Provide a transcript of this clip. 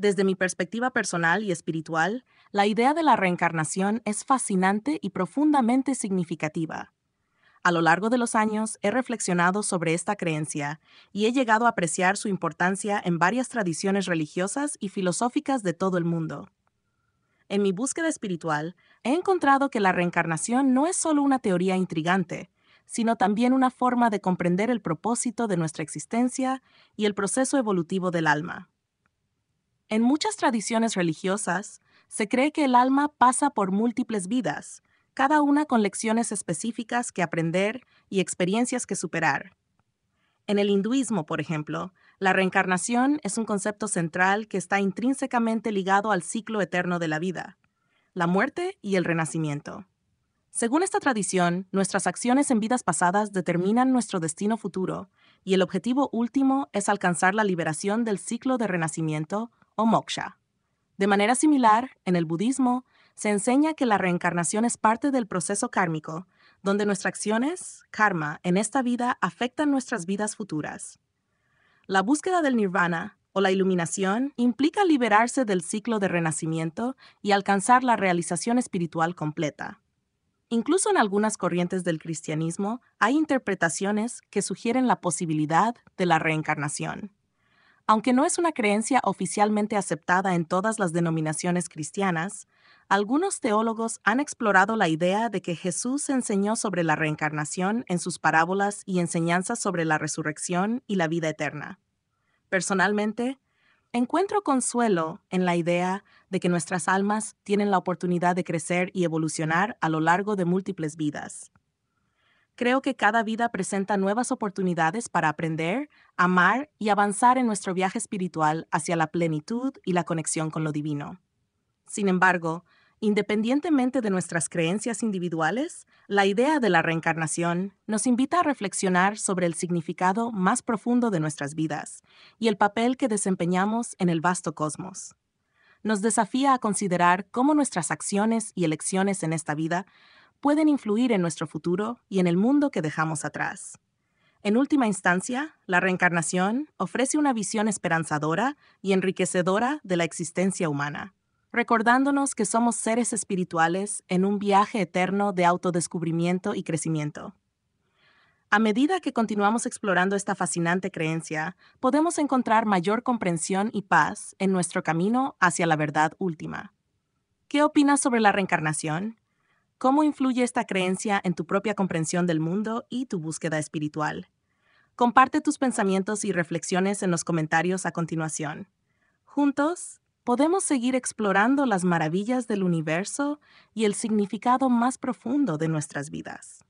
Desde mi perspectiva personal y espiritual, la idea de la reencarnación es fascinante y profundamente significativa. A lo largo de los años he reflexionado sobre esta creencia y he llegado a apreciar su importancia en varias tradiciones religiosas y filosóficas de todo el mundo. En mi búsqueda espiritual, he encontrado que la reencarnación no es solo una teoría intrigante, sino también una forma de comprender el propósito de nuestra existencia y el proceso evolutivo del alma. En muchas tradiciones religiosas, se cree que el alma pasa por múltiples vidas, cada una con lecciones específicas que aprender y experiencias que superar. En el hinduismo, por ejemplo, la reencarnación es un concepto central que está intrínsecamente ligado al ciclo eterno de la vida, la muerte y el renacimiento. Según esta tradición, nuestras acciones en vidas pasadas determinan nuestro destino futuro, y el objetivo último es alcanzar la liberación del ciclo de renacimiento moksha. De manera similar, en el budismo, se enseña que la reencarnación es parte del proceso kármico, donde nuestras acciones, karma, en esta vida afectan nuestras vidas futuras. La búsqueda del nirvana o la iluminación implica liberarse del ciclo de renacimiento y alcanzar la realización espiritual completa. Incluso en algunas corrientes del cristianismo hay interpretaciones que sugieren la posibilidad de la reencarnación. Aunque no es una creencia oficialmente aceptada en todas las denominaciones cristianas, algunos teólogos han explorado la idea de que Jesús enseñó sobre la reencarnación en sus parábolas y enseñanzas sobre la resurrección y la vida eterna. Personalmente, encuentro consuelo en la idea de que nuestras almas tienen la oportunidad de crecer y evolucionar a lo largo de múltiples vidas. Creo que cada vida presenta nuevas oportunidades para aprender, amar y avanzar en nuestro viaje espiritual hacia la plenitud y la conexión con lo divino. Sin embargo, independientemente de nuestras creencias individuales, la idea de la reencarnación nos invita a reflexionar sobre el significado más profundo de nuestras vidas y el papel que desempeñamos en el vasto cosmos. Nos desafía a considerar cómo nuestras acciones y elecciones en esta vida pueden influir en nuestro futuro y en el mundo que dejamos atrás. En última instancia, la reencarnación ofrece una visión esperanzadora y enriquecedora de la existencia humana, recordándonos que somos seres espirituales en un viaje eterno de autodescubrimiento y crecimiento. A medida que continuamos explorando esta fascinante creencia, podemos encontrar mayor comprensión y paz en nuestro camino hacia la verdad última. ¿Qué opinas sobre la reencarnación? ¿Cómo influye esta creencia en tu propia comprensión del mundo y tu búsqueda espiritual? Comparte tus pensamientos y reflexiones en los comentarios a continuación. Juntos, podemos seguir explorando las maravillas del universo y el significado más profundo de nuestras vidas.